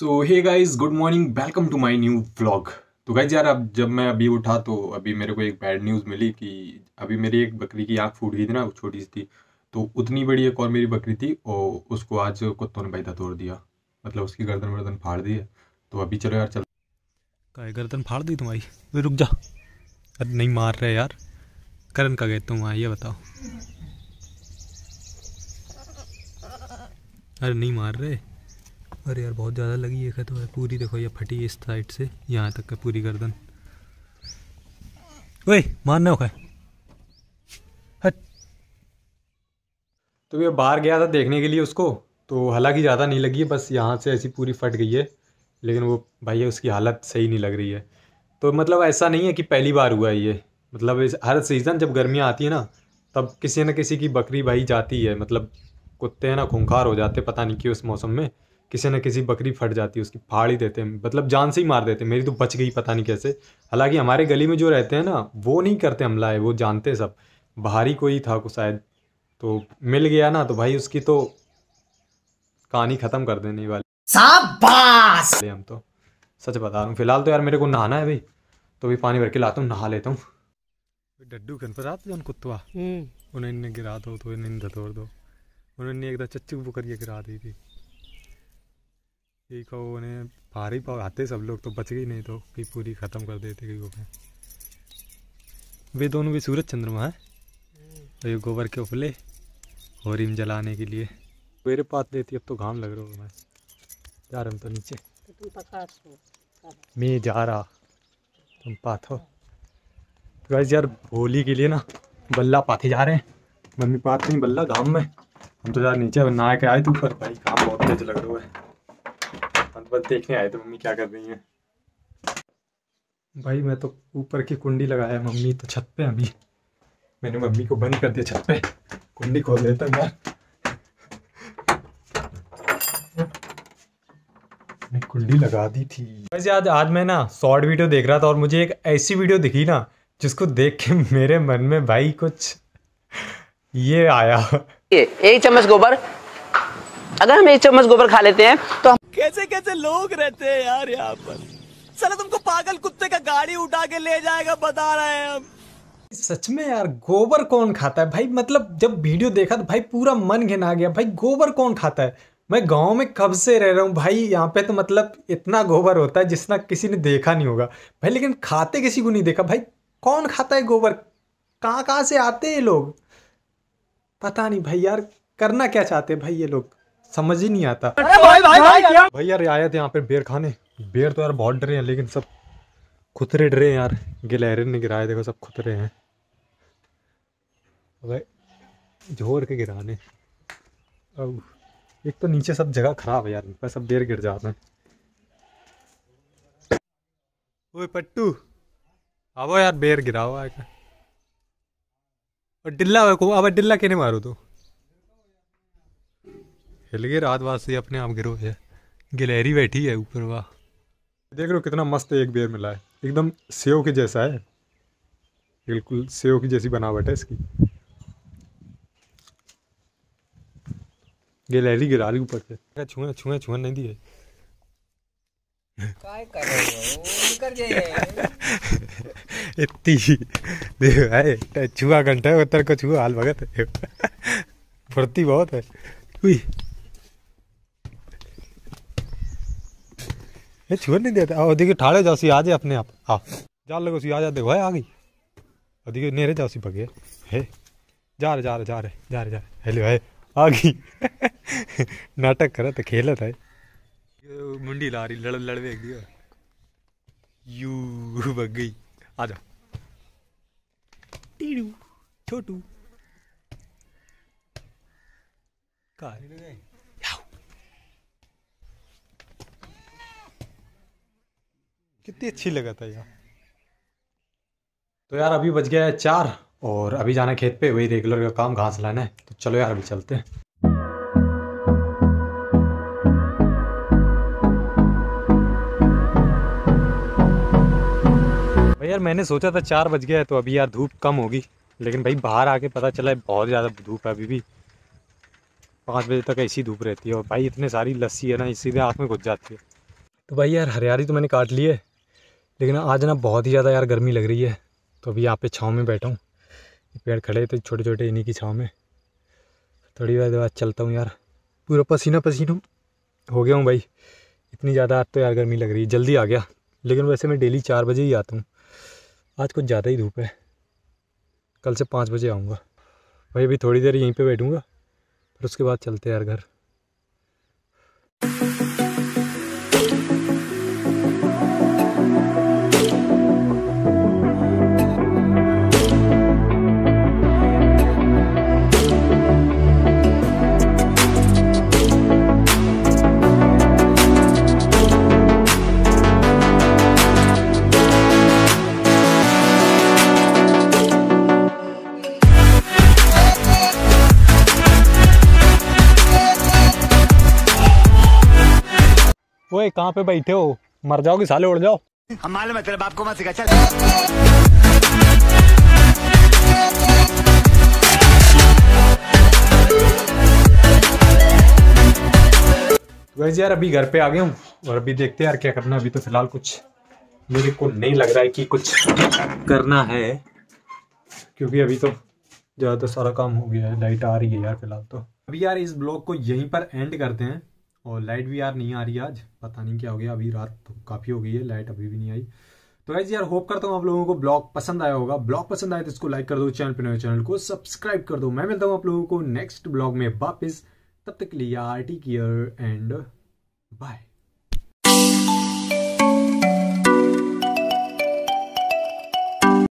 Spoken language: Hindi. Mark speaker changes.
Speaker 1: So hey guys good morning welcome to my new blog तो गाइज यार अब जब मैं अभी उठा तो अभी मेरे को एक बैड न्यूज़ मिली कि अभी मेरी एक बकरी की आँख फूट गई थी ना छोटी सी थी तो उतनी बड़ी एक और मेरी बकरी थी और उसको आज कुत्तों ने पैदा तोड़ दिया मतलब उसकी गर्दन वर्दन फाड़ दी है तो अभी चलो यार चलो गर्दन फाड़ दी तुम्हारी वे रुक जा अरे नहीं मार रहे यार करण का गए तुम आइए बताओ अरे नहीं मार रहे अरे यार बहुत ज़्यादा लगी है खत्म है पूरी देखो ये फटी इस साइड से यहाँ तक का पूरी गर्दन वही मारने का तो ये बाहर गया था देखने के लिए उसको तो हालांकि ज़्यादा नहीं लगी है बस यहाँ से ऐसी पूरी फट गई है लेकिन वो भाई उसकी हालत सही नहीं लग रही है तो मतलब ऐसा नहीं है कि पहली बार हुआ है ये मतलब हर सीज़न जब गर्मियाँ आती है ना तब किसी न किसी की बकरी भाई जाती है मतलब कुत्ते हैं ना खूंखार हो जाते पता नहीं क्यों उस मौसम में किसी न किसी बकरी फट जाती है उसकी फाड़ ही देते हैं मतलब जान से ही मार देते हैं मेरी तो बच गई पता नहीं कैसे हालांकि हमारे गली में जो रहते हैं ना वो नहीं करते हमला है वो जानते सब बाहरी कोई था को शायद तो मिल गया ना तो भाई उसकी तो कहानी ख़त्म कर देने वाली हम तो सच बता रहा हूँ फिलहाल तो यार मेरे को नहाना है भाई तो भी पानी भर के लाता हूँ नहा लेता हूँ डड्डू के अंदर आते जन कुत्तवा हम्म। उन्हें गिरा दो तो इन्हें तोड़ दो उन्होंने एकदम चच्चू वो करके गिरा दी थी देखो कहो उन्हें भारी पाव आते सब लोग तो बच गई नहीं तो कि पूरी ख़त्म कर देते कई गोबर वे दोनों भी सूरज चंद्रमा है ये हम्म। गोबर के उपले और इम जलाने के लिए मेरे पास देती अब तो घाम लग रहा हूँ मैं जा रहा हूँ तो नीचे तो मैं जा रहा तुम पाथो तो वैसे यार होली के लिए ना बल्ला पाथे जा रहे हैं मम्मी पाथ नहीं बल्ला घाम में हम तो यार नीचे नहा के आए तू तो पर भाई घाम बहुत तेज लग रहा है तो बस देखने आए थे मम्मी क्या कर रही हैं भाई मैं तो ऊपर की कुंडी लगाया मम्मी तो छत पे अभी मैंने मम्मी को बंद कर दिया छत पे कुंडी खोल देता मैं कुंडी लगा दी थी वैसे आज आज मैं ना शॉर्ट वीडियो देख रहा था और मुझे एक ऐसी वीडियो दिखी ना जिसको देख के मेरे मन में भाई कुछ ये आया ये एक चम्मच गोबर अगर हम एक चम्मच गोबर खा लेते हैं तो हम कैसे कैसे लोग रहते हैं यार यहाँ पर चलो तुमको पागल कुत्ते का गाड़ी उठा के ले जाएगा बता रहे हैं हम सच में यार गोबर कौन खाता है भाई मतलब जब वीडियो देखा तो भाई पूरा मन घिना गया भाई गोबर कौन खाता है मैं गांव में कब से रह रहा हूँ भाई यहाँ पे तो मतलब इतना गोबर होता है जितना किसी ने देखा नहीं होगा भाई लेकिन खाते किसी को नहीं देखा भाई कौन खाता है गोबर कहाँ कहाँ से आते हैं ये लोग पता नहीं भाई यार करना क्या चाहते हैं भाई ये लोग समझ ही नहीं आता अरे भाई भाई भाई भाई, भाई यार आए थे यहाँ पे बेर खाने बेर तो यार बहुत डरे हैं लेकिन सब खुतरे डरे हैं यार गिलहरे ने गिराए देखो सब खुतरे हैं भाई के गिराने अब एक तो नीचे सब जगह खराब है यार सब बेर गिर जाते हैं ओए पट्टू आवो यार बेर गिरा हुआ है डिल्ला को अब डिल्ला नहीं मारो तू तो? हिल गए रात बात से अपने आप गिरो है गिलहरी बैठी है ऊपर वाह देख लो कितना मस्त एक बेर मिला है एकदम सेव के जैसा है बिल्कुल सेव की जैसी बनावट है इसकी गिलहरी गिरा रही ऊपर से छुए छुए छुए नहीं दिए इतनी देखो है छुआ घंटा उतर को छुआ हाल भगत फुर्ती बहुत है ये छुआ नहीं देते और देखिए ठाड़े जाओ सी आ जाए अपने आप आ जाल लगो सी आ जाते देखो आ गई और देखिए नेरे जाओ सी भगे हे जा रहे जा रहे जा रहे जा रहे जा रहे हेलो है आ गई नाटक करे तो खेल था मुंडी ला रही लड़ लड़वे दिया यू बग गई आ जाओ टीड़ू छोटू का कितनी अच्छी लगा था यार तो यार अभी बज गया है चार और अभी जाना खेत पे वही रेगुलर का काम घास लाना है तो चलो यार अभी चलते हैं भाई यार मैंने सोचा था चार बज गया है तो अभी यार धूप कम होगी लेकिन भाई बाहर आके पता चला है बहुत ज़्यादा धूप है अभी भी पाँच बजे तक ऐसी धूप रहती है और भाई इतने सारी लस्सी है ना इसीलिए आँख में घुस जाती है तो भाई यार हरियाली तो मैंने काट ली है लेकिन आज ना बहुत ही ज़्यादा यार गर्मी लग रही है तो अभी यहाँ पे छाँव में बैठा हूँ पेड़ खड़े थे छोटे छोटे इन्हीं की छाँव में थोड़ी देर बाद चलता हूँ यार पूरा पसीना पसीना हो गया हूँ भाई इतनी ज़्यादा आज तो यार गर्मी लग रही है जल्दी आ गया लेकिन वैसे मैं डेली चार बजे ही आता हूँ आज कुछ ज़्यादा ही धूप है कल से पाँच बजे आऊँगा भाई अभी थोड़ी देर यहीं पर बैठूँगा फिर उसके बाद चलते यार घर ओए कहाँ पे बैठे हो मर जाओगे साले उड़ जाओ हम मालूम है तेरे बाप को मत सिखा चल वैसे यार अभी घर पे आ गया हूँ और अभी देखते हैं यार क्या करना अभी तो फिलहाल कुछ मेरे को नहीं लग रहा है कि कुछ करना है क्योंकि अभी तो ज़्यादा सारा काम हो गया है लाइट आ रही है यार फिलहाल तो अभी यार इस ब्लॉग को यहीं पर एंड करते हैं और लाइट भी यार नहीं आ रही आज पता नहीं क्या हो गया अभी रात तो काफ़ी हो गई है लाइट अभी भी नहीं आई तो वैसे यार होप करता हूँ आप लोगों को ब्लॉग पसंद आया होगा ब्लॉग पसंद आया तो इसको लाइक कर दो चैनल पर नए चैनल तो को सब्सक्राइब कर दो मैं मिलता हूँ आप लोगों को नेक्स्ट ब्लॉग में वापस तब तक के लिए टी केयर एंड बाय